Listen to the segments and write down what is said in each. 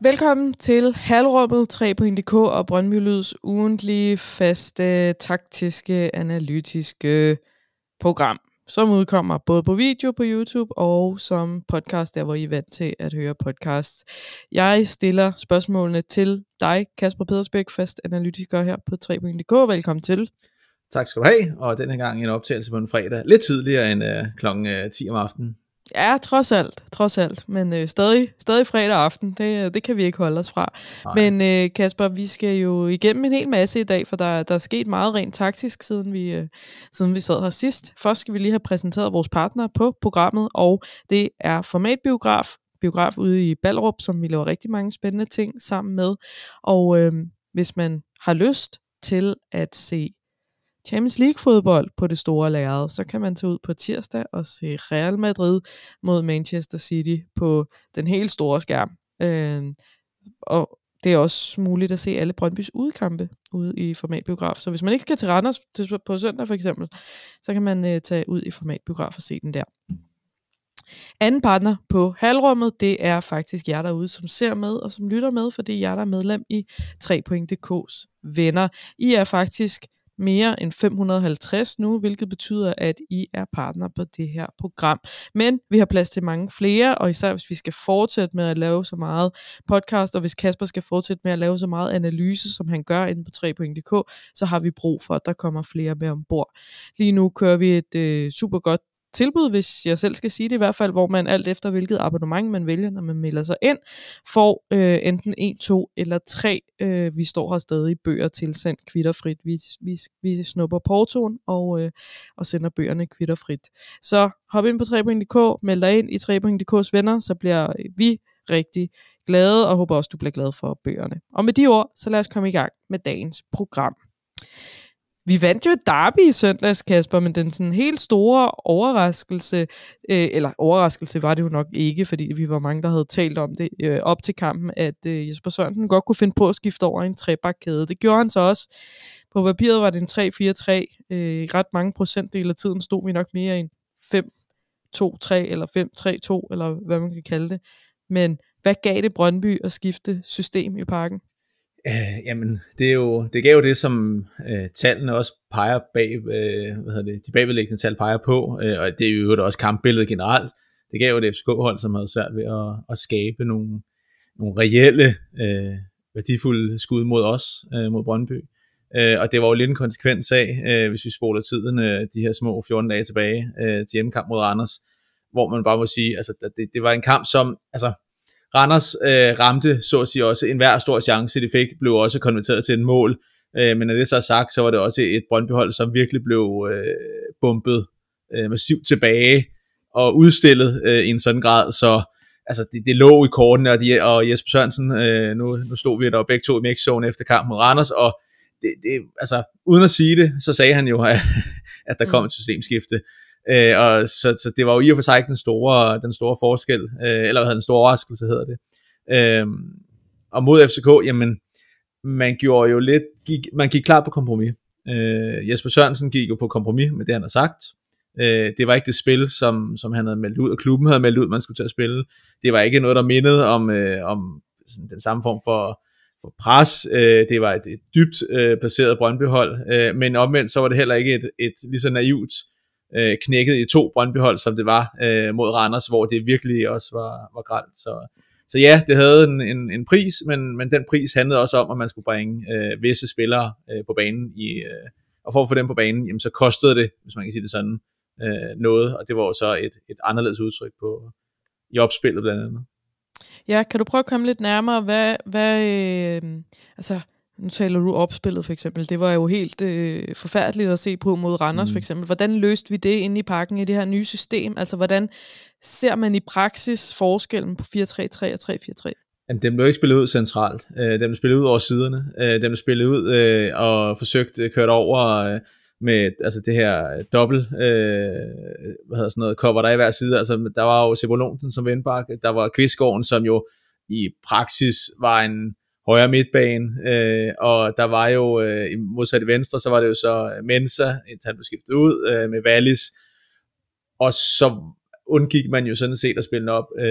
Velkommen til Halvrummet 3 og Brøndby Lyds ugentlige, faste, taktiske, analytiske program som udkommer både på video på YouTube og som podcast, der hvor I er vant til at høre podcast. Jeg stiller spørgsmålene til dig, Kasper Pedersbæk, fast analytiker her på 3.dk. Velkommen til. Tak skal du have, og den her gang en optagelse på en fredag, lidt tidligere end øh, kl. 10 øh, om aftenen. Ja, trods alt, trods alt, men øh, stadig, stadig fredag aften, det, øh, det kan vi ikke holde os fra. Nej. Men øh, Kasper, vi skal jo igennem en hel masse i dag, for der, der er sket meget rent taktisk, siden vi, øh, siden vi sad her sidst. Først skal vi lige have præsenteret vores partner på programmet, og det er Formatbiograf, biograf ude i Ballerup, som vi laver rigtig mange spændende ting sammen med. Og øh, hvis man har lyst til at se Champions League-fodbold på det store lærred, så kan man tage ud på tirsdag og se Real Madrid mod Manchester City på den helt store skærm. Øh, og det er også muligt at se alle Brøndbys udkampe ude i formatbiograf. Så hvis man ikke skal til Randers på søndag for eksempel, så kan man øh, tage ud i formatbiograf og se den der. Anden partner på halvrummet, det er faktisk jer derude, som ser med og som lytter med, fordi jer, der er medlem i 3.dk's venner. I er faktisk mere end 550 nu, hvilket betyder, at I er partner på det her program. Men vi har plads til mange flere, og især hvis vi skal fortsætte med at lave så meget podcast, og hvis Kasper skal fortsætte med at lave så meget analyse, som han gør inde på 3.dk, så har vi brug for, at der kommer flere med ombord. Lige nu kører vi et øh, super godt tilbud, hvis jeg selv skal sige det i hvert fald, hvor man alt efter hvilket abonnement man vælger, når man melder sig ind, får øh, enten en, to eller tre. Øh, vi står her stadig bøger tilsendt kvitterfrit. Vi, vi, vi snupper portoen og, øh, og sender bøgerne kvitterfrit. Så hop ind på 3.dk, meld dig ind i 3.dk's venner, så bliver vi rigtig glade, og håber også, du bliver glad for bøgerne. Og med de ord, så lad os komme i gang med dagens program. Vi vandt jo et derby i søndags, Kasper, men den sådan helt store overraskelse, øh, eller overraskelse var det jo nok ikke, fordi vi var mange, der havde talt om det øh, op til kampen, at øh, Jesper Sørensen godt kunne finde på at skifte over i en trebakkæde. Det gjorde han så også. På papiret var det en 3-4-3. Øh, ret mange procentdel af tiden stod vi nok mere i en 5-2-3 eller 5-3-2, eller hvad man kan kalde det. Men hvad gav det Brøndby at skifte system i parken? Øh, jamen, det, er jo, det gav jo det, som øh, tallene også peger bag, øh, hvad hedder det, de bagvedliggende tal peger på, øh, og det er jo også kampbilledet generelt. Det gav jo det FCK-hold, som havde svært ved at, at skabe nogle, nogle reelle, øh, værdifulde skud mod os, øh, mod Brøndby. Øh, og det var jo lidt en konsekvens af, øh, hvis vi spoler tiden øh, de her små 14 dage tilbage øh, til hjemmekamp mod Anders, hvor man bare må sige, altså det, det var en kamp, som, altså Randers øh, ramte så at sige også hver stor chance, de fik, blev også konverteret til et mål. Øh, men når det så er sagt, så var det også et brøndbehold, som virkelig blev øh, bumpet øh, massivt tilbage og udstillet øh, i en sådan grad, så altså, det, det lå i kortene, og, de, og Jesper Sørensen, øh, nu, nu stod vi der begge to i mix efter kampen mod Randers, og det, det, altså, uden at sige det, så sagde han jo, at, at der kom mm. et systemskifte. Øh, og så, så det var jo i og for sig den store, den store forskel, øh, eller hvad den store overraskelse hedder det. Øh, og mod FCK, jamen, man gjorde jo lidt, gik, man gik klar på kompromis. Øh, Jesper Sørensen gik jo på kompromis med det, han har sagt. Øh, det var ikke det spil, som, som han havde meldt ud, og klubben havde meldt ud, man skulle til at spille. Det var ikke noget, der mindede om, øh, om sådan den samme form for, for pres. Øh, det var et, et dybt øh, placeret Brøndby-hold, øh, men omvendt så var det heller ikke et, et lige så naivt øh, knækket i to brøndbehold, som det var øh, mod Randers, hvor det virkelig også var, var grædt. Så, så ja, det havde en, en, en pris, men, men den pris handlede også om, at man skulle bringe øh, visse spillere øh, på banen. I, øh, og for at få dem på banen, jamen, så kostede det, hvis man kan sige det sådan, øh, noget. Og det var jo så et, et anderledes udtryk på, i opspillet blandt andet. Ja, kan du prøve at komme lidt nærmere? Hvad, hvad øh, altså, nu taler du opspillet for eksempel, det var jo helt øh, forfærdeligt at se på mod Randers mm. for eksempel. Hvordan løste vi det inde i pakken i det her nye system? Altså hvordan ser man i praksis forskellen på 4-3-3 og 3-4-3? Jamen, dem blev ikke spillet ud centralt. Øh, dem blev spillet ud over siderne. Øh, dem blev spillet ud øh, og forsøgt øh, kørt over øh, med altså det her dobbelt, øh, hvad hedder sådan noget, cover der i hver side. Altså, der var jo Sebolonten som vendbak, der var Kvistgården, som jo i praksis var en højre midtbane, øh, og der var jo øh, modsat venstre, så var det jo så øh, Mensa, indtil han blev skiftet ud øh, med Wallis, og så undgik man jo sådan set at spille op øh,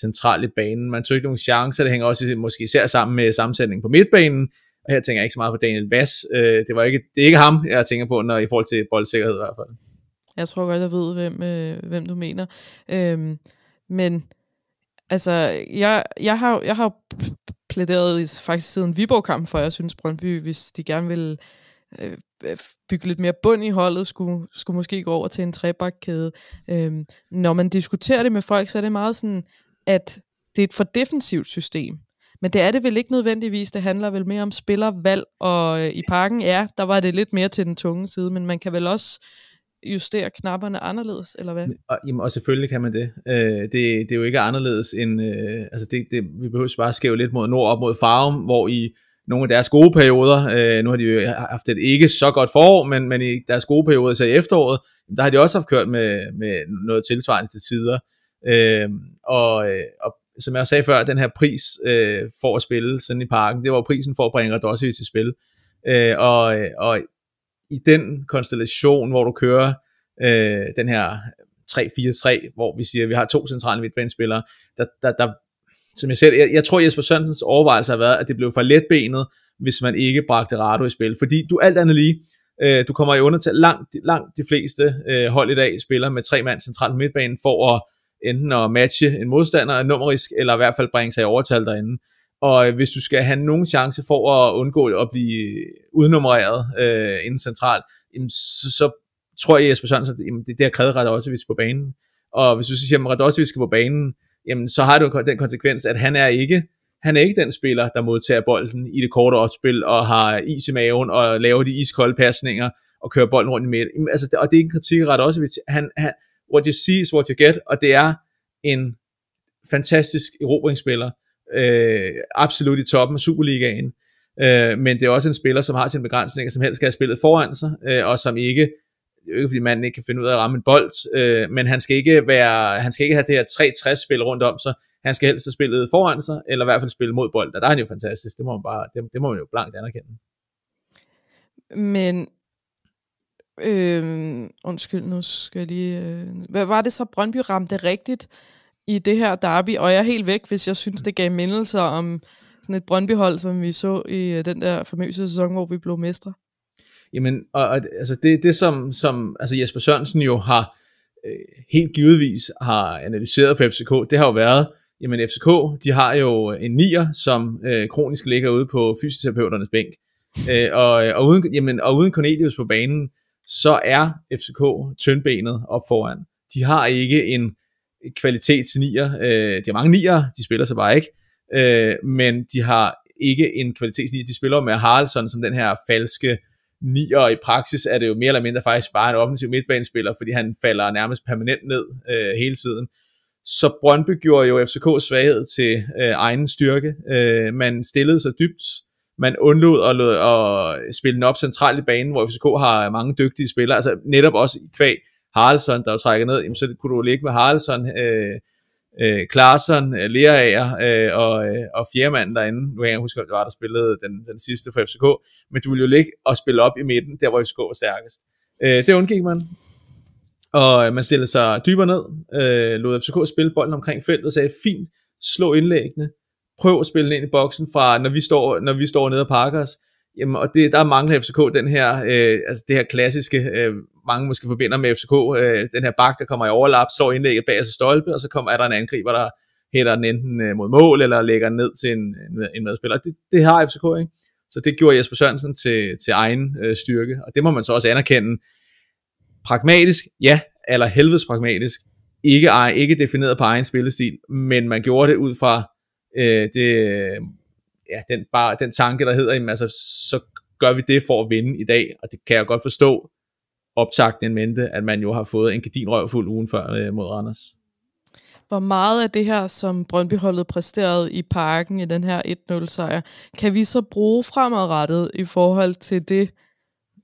centralt i banen. Man tog ikke nogen chancer, det hænger også måske især sammen med sammensætningen på midtbanen, og her tænker jeg ikke så meget på Daniel Vass. Øh, det, var ikke, det er ikke ham, jeg tænker på, når i forhold til boldsikkerhed i hvert fald. Jeg tror godt, jeg ved, hvem, øh, hvem du mener. Øh, men altså, jeg, jeg har, jeg har plæderet faktisk siden Viborg-kampen for, jeg synes Brøndby, hvis de gerne vil øh, bygge lidt mere bund i holdet, skulle, skulle måske gå over til en trebakkæde. Øh, når man diskuterer det med folk, så er det meget sådan, at det er et for defensivt system. Men det er det vel ikke nødvendigvis. Det handler vel mere om spillervalg, og øh, i parken, ja, der var det lidt mere til den tunge side, men man kan vel også justere knapperne anderledes, eller hvad? Og, jamen, og selvfølgelig kan man det. Øh, det. Det er jo ikke anderledes end, øh, altså det, det, vi behøver bare at skæve lidt mod nord op mod Farum, hvor i nogle af deres gode perioder, øh, nu har de jo haft et ikke så godt forår, men, men i deres gode perioder, så i efteråret, der har de også haft kørt med, med noget tilsvarende til tider. Øh, og, øh, og som jeg sagde før, den her pris øh, for at spille sådan i parken, det var prisen for at bringe Radossi til spil. Øh, og, øh, og i den konstellation, hvor du kører øh, den her 3-4-3, hvor vi siger, at vi har to centrale midtbanespillere, der, der, der, som jeg ser det, jeg, jeg tror Jesper Sørensens overvejelse har været, at det blev for letbenet, hvis man ikke bragte Rado i spil. Fordi du alt andet lige, øh, du kommer i undertal langt, langt de fleste øh, hold i dag spiller med tre mand centralt midtbanen for at enten at matche en modstander numerisk, eller i hvert fald bringe sig i overtal derinde og hvis du skal have nogen chance for at undgå at blive udnummereret øh, inden central, jamen, så, så tror jeg, Jesper Sørensen, jamen, det, det har krævet hvis på banen. Og hvis du så siger, at også, hvis på banen, jamen, så har du den konsekvens, at han er ikke han er ikke den spiller, der modtager bolden i det korte opspil, og har is i maven, og laver de iskolde pasninger, og kører bolden rundt i midten. Jamen, altså, og det er ikke en kritik også, hvis Han, han, what you see is what you get, og det er en fantastisk erobringsspiller, øh, absolut i toppen af Superligaen, øh, men det er også en spiller, som har sin begrænsninger, som helst skal have spillet foran sig, øh, og som ikke det er jo ikke fordi manden ikke kan finde ud af at ramme en bold, øh, men han skal ikke være, han skal ikke have det her 360-spil rundt om sig. Han skal helst have spillet foran sig, eller i hvert fald spille mod bold. Og der er han jo fantastisk. Det må man, bare, det, det må man jo blankt anerkende. Men, øh, undskyld, nu skal jeg lige... Øh, hvad var det så, Brøndby ramte rigtigt? i det her derby, og jeg er helt væk, hvis jeg synes, det gav mindelser om sådan et Brøndbyhold, som vi så i øh, den der famøse sæson, hvor vi blev mestre. Jamen, og, og altså det, det som, som altså Jesper Sørensen jo har øh, helt givetvis har analyseret på FCK, det har jo været, jamen FCK, de har jo en nier, som øh, kronisk ligger ude på fysioterapeuternes bænk. Øh, og, og, uden, jamen, og uden Cornelius på banen, så er FCK tyndbenet op foran. De har ikke en kvalitetsnier. Øh, de har mange nier, de spiller så bare ikke. Øh, men de har ikke en kvalitetsnier. De spiller med Haraldsson som den her falske nier. I praksis er det jo mere eller mindre faktisk bare en offensiv midtbanespiller, fordi han falder nærmest permanent ned øh, hele tiden. Så Brøndby gjorde jo FCK's svaghed til øh, egen styrke. Øh, man stillede sig dybt. Man undlod at, at spille den op centralt i banen, hvor FCK har mange dygtige spillere. Altså netop også i kvæg Haraldsson, der jo trækker ned, jamen, så kunne du ligge med Haraldsson, øh, øh, Klarsson, øh, Lerager øh, og, øh, og fjermanden derinde, nu kan jeg huske, om det var, der spillede den, den sidste for FCK, men du ville jo ligge og spille op i midten, der hvor FCK var stærkest. Øh, det undgik man, og øh, man stillede sig dybere ned, øh, lod FCK spille bolden omkring feltet og sagde, fint, slå indlæggene, prøv at spille ind i boksen fra, når vi står, når vi står nede og pakker os. Jamen, og det, der mangler FCK den her, øh, altså det her klassiske, øh, mange måske forbinder med FCK, øh, den her bak, der kommer i overlap, så indlægget bag sig stolpe, og så kommer, er der en angriber, der hætter den enten øh, mod mål, eller lægger den ned til en, en medspiller. Det, det har FCK, ikke? Så det gjorde Jesper Sørensen til, til egen øh, styrke, og det må man så også anerkende. Pragmatisk, ja, eller helvedes pragmatisk. Ikke, ikke defineret på egen spillestil, men man gjorde det ud fra øh, det, ja, den, bare, den tanke, der hedder, jamen, altså, så gør vi det for at vinde i dag, og det kan jeg godt forstå, optagten en mente, at man jo har fået en kardinrøv fuld ugen før øh, mod Randers. Hvor meget af det her, som Brøndbyholdet præsterede i parken i den her 1-0-sejr, kan vi så bruge fremadrettet i forhold til det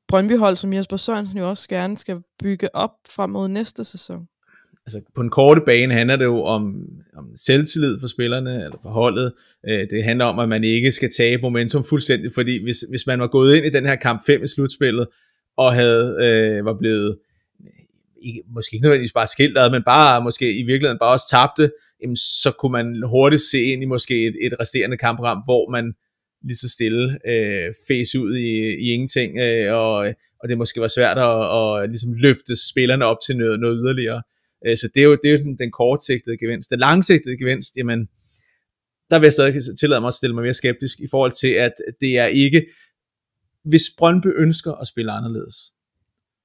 Brøndbyhold, som Jesper Sørensen jo også gerne skal bygge op frem mod næste sæson? altså på den korte bane handler det jo om, om selvtillid for spillerne, eller for holdet. Øh, det handler om, at man ikke skal tabe momentum fuldstændig, fordi hvis, hvis man var gået ind i den her kamp 5 i slutspillet, og havde, øh, var blevet ikke, måske ikke nødvendigvis bare skildret, men bare måske i virkeligheden bare også tabte, jamen, så kunne man hurtigt se ind i måske et, et resterende kampprogram, hvor man lige så stille øh, fæs ud i, i ingenting, øh, og, og det måske var svært at, at ligesom løfte spillerne op til noget, noget yderligere. Øh, så det er jo, det er jo den, den kortsigtede gevinst. Den langsigtede gevinst, jamen, der vil jeg stadig tillade mig at stille mig mere skeptisk i forhold til, at det er ikke hvis Brøndby ønsker at spille anderledes,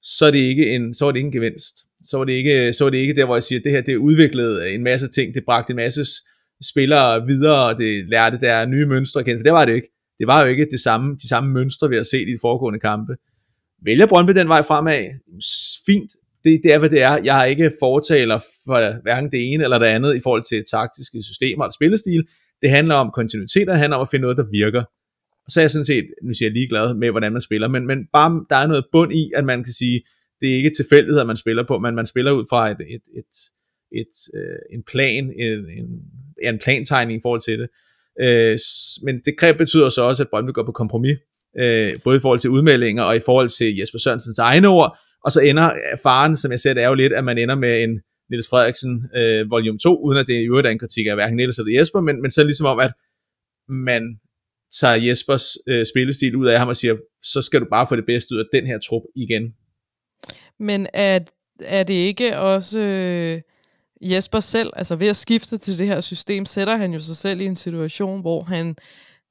så er det ikke en, så er det ikke en gevinst. Så er det ikke, så er det ikke der, hvor jeg siger, at det her det udviklede en masse ting, det bragte en masse spillere videre, og det lærte der nye mønstre at kende, for det var det ikke. Det var jo ikke det samme, de samme mønstre, vi har set i de foregående kampe. Vælger Brøndby den vej fremad? Fint. Det, det er, hvad det er. Jeg har ikke fortaler for hverken det ene eller det andet i forhold til taktiske systemer og spillestil. Det handler om kontinuitet, og det handler om at finde noget, der virker så er jeg sådan set, nu siger jeg ligeglad med, hvordan man spiller, men, men bare der er noget bund i, at man kan sige, det er ikke at man spiller på, men man spiller ud fra et, et, et, et, øh, en plan, en, en, ja, en plantegning i forhold til det. Øh, men det kræver betyder så også, at Brøndby går på kompromis, øh, både i forhold til udmeldinger og i forhold til Jesper Sørensens egne ord, og så ender øh, faren, som jeg ser det, er jo lidt, at man ender med en Niels Frederiksen øh, volume 2, uden at det i øvrigt er en kritik af hverken Niels eller Jesper, men, men så ligesom om, at man tager Jespers øh, spillestil ud af ham og siger, så skal du bare få det bedste ud af den her trup igen. Men er, er det ikke også øh, Jesper selv, altså ved at skifte til det her system, sætter han jo sig selv i en situation, hvor han øh,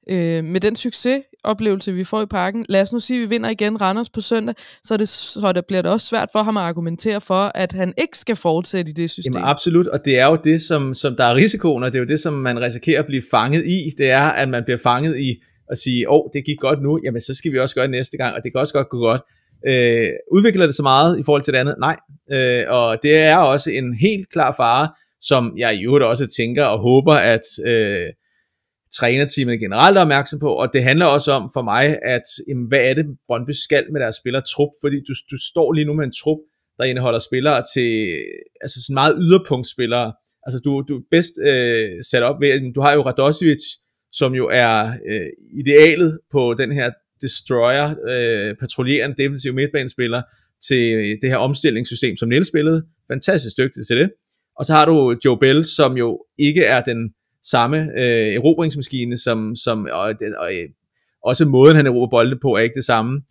øh, med den succesoplevelse, vi får i parken, lad os nu sige, at vi vinder igen Randers på søndag, så, det, så det bliver det også svært for ham at argumentere for, at han ikke skal fortsætte i det system. Jamen absolut, og det er jo det, som, som der er risikoen, og det er jo det, som man risikerer at blive fanget i, det er, at man bliver fanget i at sige, åh, oh, det gik godt nu, jamen så skal vi også gøre det næste gang, og det kan også godt gå godt. Øh, udvikler det så meget i forhold til det andet? Nej. Øh, og det er også en helt klar fare, som jeg i øvrigt også tænker og håber, at øh, trænerteamet generelt er opmærksom på, og det handler også om for mig, at jamen, hvad er det, Brøndby skal med deres spillertrup, fordi du, du står lige nu med en trup, der indeholder spillere til altså sådan meget yderpunktspillere. Altså du, du er bedst øh, sat op ved, at du har jo Radosevic, som jo er øh, idealet på den her destroyer, øh, patruljerende defensiv midtbanespiller til det her omstillingssystem, som Niels spillede. Fantastisk dygtig til det. Og så har du Joe Bell, som jo ikke er den samme øh, erobringsmaskine, som, som, og, den, og øh, også måden, han erobrer bolden på, er ikke det samme.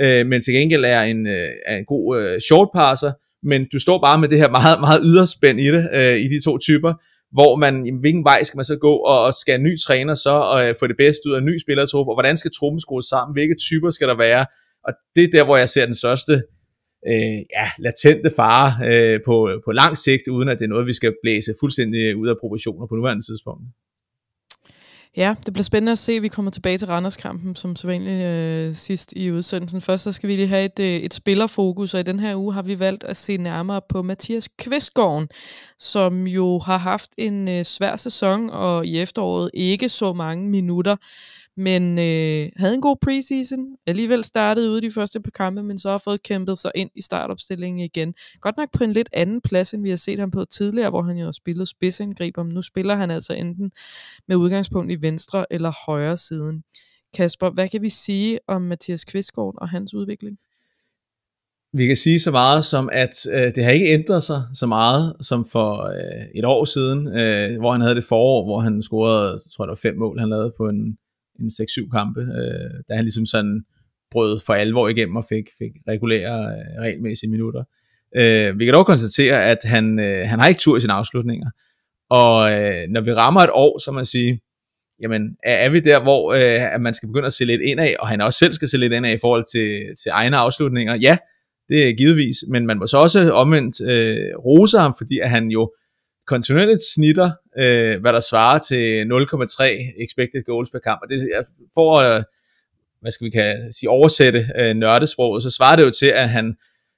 Øh, men til gengæld er en, øh, er en god øh, short passer, men du står bare med det her meget, meget yderspænd i det, øh, i de to typer, hvor man, jamen, hvilken vej skal man så gå, og, og skal en ny træner så og, øh, få det bedste ud af en ny spillertrup, og hvordan skal truppen skrues sammen, hvilke typer skal der være, og det er der, hvor jeg ser den største øh, ja, latente fare øh, på, på lang sigt, uden at det er noget, vi skal blæse fuldstændig ud af proportioner på nuværende tidspunkt. Ja, det bliver spændende at se. Vi kommer tilbage til Randerskampen, som så vanligt øh, sidst i udsendelsen. Først så skal vi lige have et, øh, et spillerfokus, og i den her uge har vi valgt at se nærmere på Mathias Kvistgaard, som jo har haft en øh, svær sæson, og i efteråret ikke så mange minutter men øh, havde en god preseason, alligevel startede ude de første par kampe, men så har fået kæmpet sig ind i startopstillingen igen. Godt nok på en lidt anden plads, end vi har set ham på tidligere, hvor han jo har spillet spidsangriber, men nu spiller han altså enten med udgangspunkt i venstre eller højre siden. Kasper, hvad kan vi sige om Mathias Kvistgaard og hans udvikling? Vi kan sige så meget som, at øh, det har ikke ændret sig så meget som for øh, et år siden, øh, hvor han havde det forår, hvor han scorede, tror jeg, det var fem mål, han lavede på en en 6-7 kampe, øh, da han ligesom sådan brød for alvor igennem og fik, fik regulære, øh, regelmæssige minutter. Øh, vi kan dog konstatere, at han, øh, han har ikke tur i sine afslutninger. Og øh, når vi rammer et år, så man sige, jamen er, er vi der, hvor øh, at man skal begynde at se lidt af, og han også selv skal se lidt af i forhold til, til egne afslutninger? Ja, det er givetvis, men man må så også omvendt øh, rose ham, fordi at han jo kontinuerligt snitter øh, hvad der svarer til 0,3 expected goals per kamp. Og det er for at hvad skal vi kan sige, oversætte øh, nørdesproget, så svarer det jo til, at han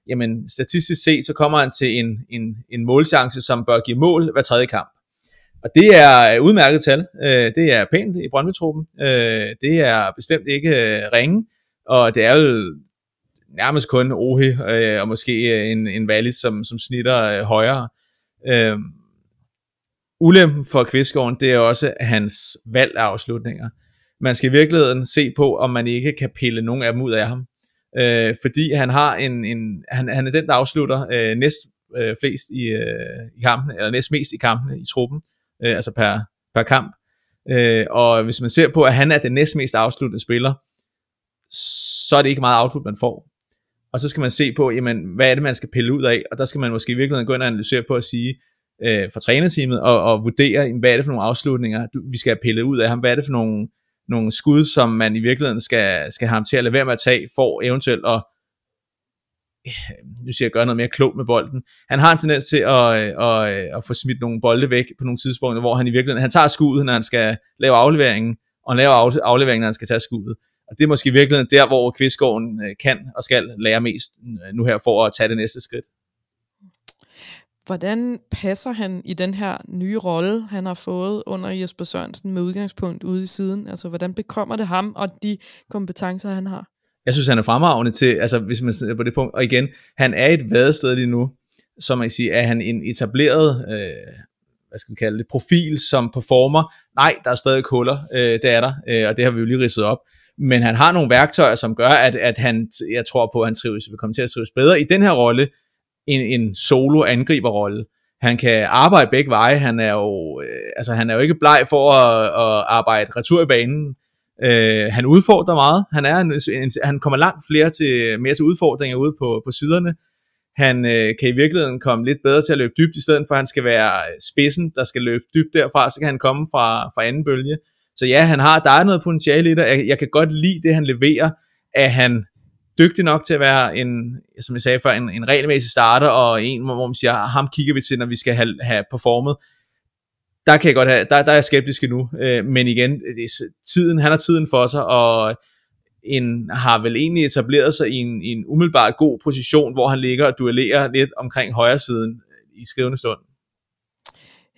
jamen, statistisk set, så kommer han til en, en, en målchance, som bør give mål hver tredje kamp. Og det er udmærket tal. Øh, det er pænt i Brøndby-truppen. Øh, det er bestemt ikke øh, ringe. Og det er jo nærmest kun Ohi øh, og måske en, en Wallis, som, som snitter øh, højere. Øh, Ulempen for Kvistgården, det er også hans valg af afslutninger. Man skal i virkeligheden se på, om man ikke kan pille nogen af dem ud af ham. Øh, fordi han har en, en han, han er den, der afslutter øh, næst øh, flest i, øh, i kampen, eller næst mest i kampene i truppen, øh, altså per, per kamp. Øh, og hvis man ser på, at han er den næst mest afsluttende spiller, så er det ikke meget output, man får. Og så skal man se på, jamen, hvad er det, man skal pille ud af, og der skal man måske i virkeligheden gå ind og analysere på at sige, øh, fra trænerteamet og, og vurdere, hvad er det for nogle afslutninger, vi skal have pillet ud af ham, hvad er det for nogle, nogle skud, som man i virkeligheden skal, skal have ham til at lade være med at tage, for eventuelt at øh, nu siger jeg, gøre noget mere klogt med bolden. Han har en tendens til at, øh, at, at, øh, at få smidt nogle bolde væk på nogle tidspunkter, hvor han i virkeligheden, han tager skuddet, når han skal lave afleveringen, og laver afleveringen, når han skal tage skuddet. Og det er måske i virkeligheden der, hvor Kvistgården kan og skal lære mest nu her for at tage det næste skridt. Hvordan passer han i den her nye rolle, han har fået under Jesper Sørensen med udgangspunkt ude i siden? Altså, hvordan bekommer det ham og de kompetencer, han har? Jeg synes, han er fremragende til, altså hvis man ser på det punkt, og igen, han er et vadested lige nu, som man siger, er han en etableret, øh, hvad skal vi kalde det, profil som performer. Nej, der er stadig huller, øh, det er der, øh, og det har vi jo lige ridset op. Men han har nogle værktøjer, som gør, at, at han, jeg tror på, at han trives, vil komme til at trives bedre i den her rolle, en, en solo angriberrolle. Han kan arbejde begge veje. Han er jo, øh, altså, han er jo ikke bleg for at, at arbejde retur i banen. Øh, han udfordrer meget. Han, er en, en, han kommer langt flere til, mere til udfordringer ude på, på siderne. Han øh, kan i virkeligheden komme lidt bedre til at løbe dybt, i stedet for at han skal være spidsen, der skal løbe dybt derfra, så kan han komme fra, fra anden bølge. Så ja, han har, der er noget potentiale i det. Jeg, jeg kan godt lide det, han leverer, at han dygtig nok til at være en, som jeg sagde før, en, en regelmæssig starter, og en, hvor man siger, ham kigger vi til, når vi skal have, have performet. Der kan jeg godt have, der, der er jeg skeptisk endnu, øh, men igen, det er tiden, han har tiden for sig, og en, har vel egentlig etableret sig i en, i en umiddelbart god position, hvor han ligger og duellerer lidt omkring højre siden i skrivende stund.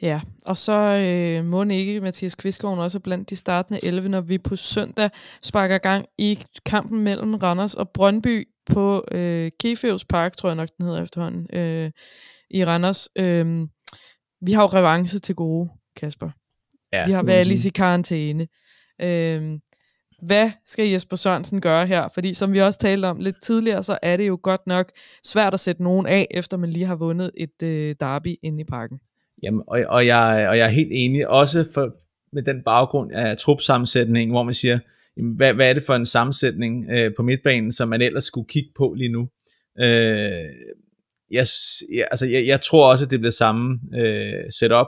Ja, og så øh, må ikke Mathias Kvistgaard også blandt de startende 11, når vi på søndag sparker gang i kampen mellem Randers og Brøndby på øh, Kefeus Park, tror jeg nok den hedder efterhånden, øh, i Randers. Øh, vi har jo revanche til gode, Kasper. Ja, vi har været lige i karantæne. Øh, hvad skal Jesper Sørensen gøre her? Fordi som vi også talte om lidt tidligere, så er det jo godt nok svært at sætte nogen af, efter man lige har vundet et øh, derby inde i parken. Jamen, og, og, jeg, og jeg er helt enig, også for, med den baggrund af trupsammensætningen, hvor man siger, jamen, hvad, hvad er det for en sammensætning øh, på midtbanen, som man ellers skulle kigge på lige nu? Øh, jeg, jeg, altså, jeg, jeg tror også, at det bliver samme øh, setup.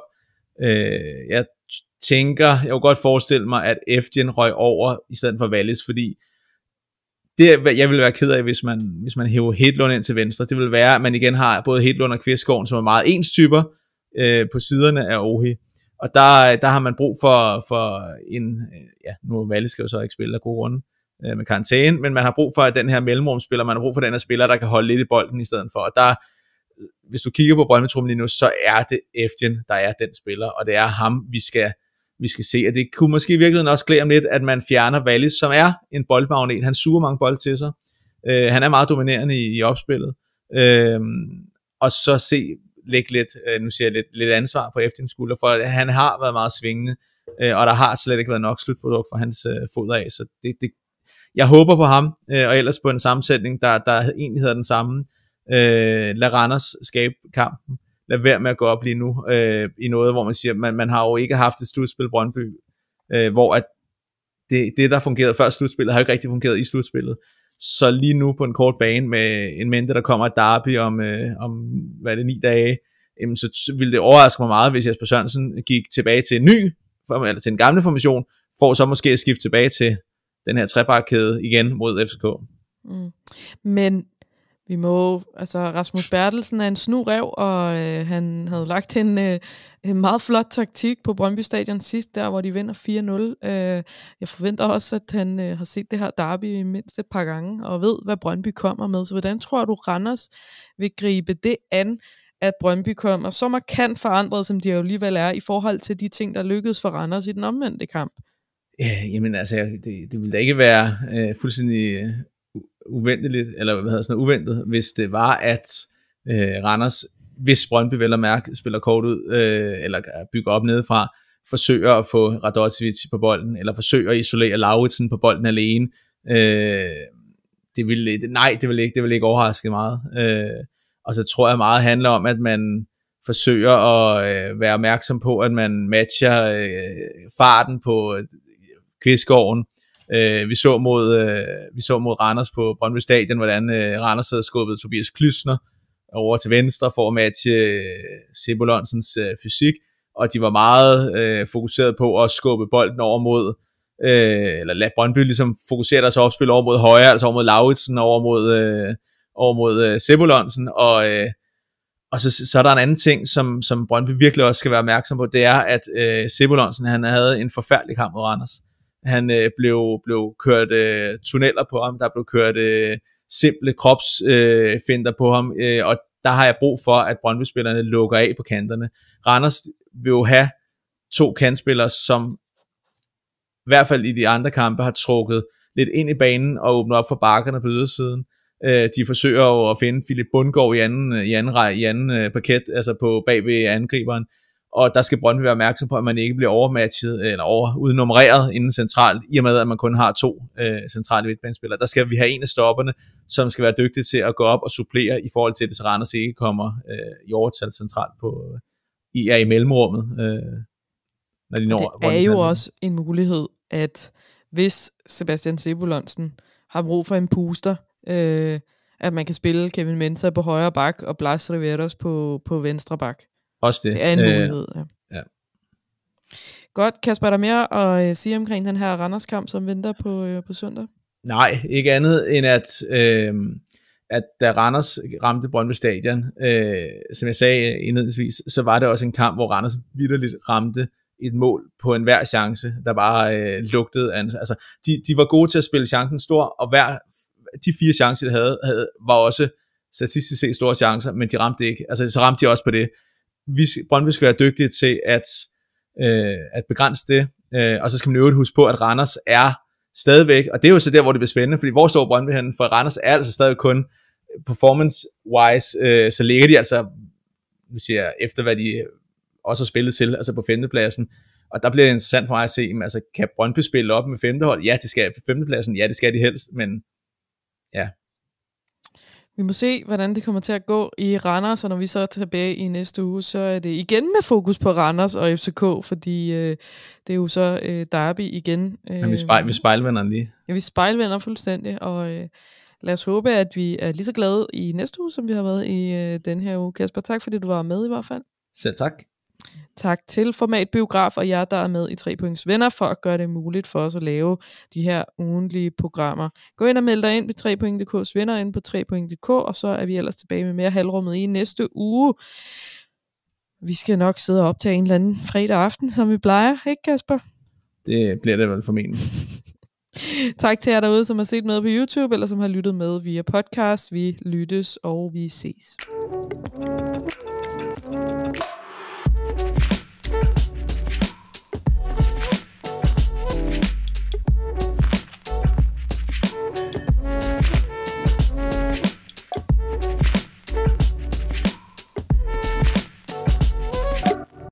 Øh, jeg tænker, jeg kunne godt forestille mig, at FGN røg over i stedet for Vallis, fordi det, jeg ville være ked af, hvis man, hvis man hæver Hedlund ind til venstre, det vil være, at man igen har både Hedlund og Kvistgården, som er meget ens typer, øh, på siderne af Ohi. Og der, der har man brug for, for en, øh, ja, nu Valle skal jo så ikke spille af gode grunde øh, med karantæne, men man har brug for at den her mellemrumspiller, man har brug for den her spiller, der kan holde lidt i bolden i stedet for. Og der, hvis du kigger på Brøndby lige nu, så er det Eftjen, der er den spiller, og det er ham, vi skal, vi skal se. Og det kunne måske i virkeligheden også glæde om lidt, at man fjerner Wallis, som er en boldmagnet. Han suger mange bold til sig. Øh, han er meget dominerende i, i opspillet. Øh, og så se, lægge lidt, øh, nu siger jeg lidt, lidt ansvar på Eftins skulder, for han har været meget svingende, øh, og der har slet ikke været nok slutprodukt fra hans øh, fod af, så det, det, jeg håber på ham, øh, og ellers på en sammensætning, der, der egentlig hedder den samme. Øh, lad Randers skabe kampen. Lad være med at gå op lige nu øh, i noget, hvor man siger, man, man har jo ikke haft et slutspil Brøndby, øh, hvor at det, det, der fungerede før slutspillet, har jo ikke rigtig fungeret i slutspillet. Så lige nu på en kort bane med en mente, der kommer et derby om, øh, om hvad er det, ni dage, jamen, så ville det overraske mig meget, hvis Jesper Sørensen gik tilbage til en ny, eller til en gamle formation, for så måske at skifte tilbage til den her trebarkæde igen mod FCK. Mm. Men vi må, altså Rasmus Bertelsen er en snu rev, og øh, han havde lagt en, øh, en meget flot taktik på Brøndby Stadion sidst, der hvor de vinder 4-0. Øh, jeg forventer også, at han øh, har set det her derby mindst et par gange, og ved, hvad Brøndby kommer med. Så hvordan tror du, Randers vil gribe det an, at Brøndby kommer så markant forandret, som de jo alligevel er, i forhold til de ting, der lykkedes for Randers i den omvendte kamp? Ja, jamen altså, det, det ville da ikke være øh, fuldstændig øh, uventeligt, eller hvad hedder sådan noget, uventet, hvis det var, at øh, Randers hvis Brøndby vel og mærke spiller kort ud, øh, eller bygger op nedefra, forsøger at få Radosevic på bolden, eller forsøger at isolere Lauritsen på bolden alene. Øh, det vil, nej, det vil ikke, det vil ikke overraske meget. Øh, og så tror jeg meget handler om, at man forsøger at øh, være opmærksom på, at man matcher øh, farten på øh, Kvistgården. Øh, vi, så mod, øh, vi så mod Randers på Brøndby Stadion, hvordan øh, Randers havde skubbet Tobias Klysner, over til venstre for at matche øh, Simulonsens øh, fysik, og de var meget øh, fokuseret på at skubbe bolden over mod, øh, eller lade Brøndby ligesom fokusere deres opspil over mod højre, altså over mod Lauritsen, over mod, øh, over mod øh, Simulonsen, og øh, og så, så er der en anden ting, som, som Brøndby virkelig også skal være opmærksom på, det er, at øh, Sebulonsen, han havde en forfærdelig kamp mod Randers. Han øh, blev, blev kørt øh, tunneller på ham, der blev kørt øh, simple kropsfinder øh, på ham, øh, og der har jeg brug for, at Brøndby-spillerne lukker af på kanterne. Randers vil jo have to kantspillere, som i hvert fald i de andre kampe har trukket lidt ind i banen og åbnet op for bakkerne på ydersiden. Øh, de forsøger jo at finde Philip Bundgaard i anden, øh, i anden, i anden øh, paket, altså på bag ved angriberen og der skal Brøndby være opmærksom på, at man ikke bliver overmatchet øh, eller over, udnummereret inden centralt, i og med, at man kun har to øh, centrale midtbanespillere. Der skal vi have en af stopperne, som skal være dygtig til at gå op og supplere i forhold til, det, så Randers ikke kommer øh, i overtal centralt på, i, er i mellemrummet. Øh, når de når, det er jo også en mulighed, at hvis Sebastian Sebulonsen har brug for en puster, øh, at man kan spille Kevin Mensah på højre bak og Blas Riveros på, på venstre bak. Også det. Det er en øh, mulighed, ja. ja. Godt, Kasper, er der mere at øh, sige omkring den her Randerskamp, som venter på, øh, på søndag? Nej, ikke andet end at, øh, at da Randers ramte Brøndby Stadion, øh, som jeg sagde indledningsvis, så var det også en kamp, hvor Randers vidderligt ramte et mål på en chance, der bare øh, lugtede af Altså, de, de var gode til at spille chancen stor, og hver, de fire chancer, de havde, havde, var også statistisk set store chancer, men de ramte ikke. Altså, så ramte de også på det vi, Brøndby skal være dygtige til at, øh, at begrænse det. Øh, og så skal man øvrigt huske på, at Randers er stadigvæk, og det er jo så der, hvor det bliver spændende, fordi hvor står Brøndby henne? For Randers er altså stadig kun performance-wise, øh, så ligger de altså vi siger, efter hvad de også har spillet til, altså på femtepladsen. Og der bliver det interessant for mig at se, jamen, altså, kan Brøndby spille op med femtehold? Ja, det skal på femtepladsen, ja, det skal de helst, men ja, vi må se, hvordan det kommer til at gå i Randers, og når vi så er tilbage i næste uge, så er det igen med fokus på Randers og FCK, fordi øh, det er jo så øh, derby igen. Øh, ja, vi, spejl, vi spejlvender lige. Ja, vi spejlvender fuldstændig, og øh, lad os håbe, at vi er lige så glade i næste uge, som vi har været i øh, den her uge. Kasper, tak fordi du var med i hvert fald. Selv tak. Tak til Format Biograf og jer, der er med i 3 Points Venner, for at gøre det muligt for os at lave de her ugentlige programmer. Gå ind og meld dig ind på 3.dk's venner ind på 3.dk, og så er vi ellers tilbage med mere halvrummet i næste uge. Vi skal nok sidde og optage en eller anden fredag aften, som vi plejer, ikke Kasper? Det bliver det vel formentlig. tak til jer derude, som har set med på YouTube, eller som har lyttet med via podcast. Vi lyttes, og vi ses.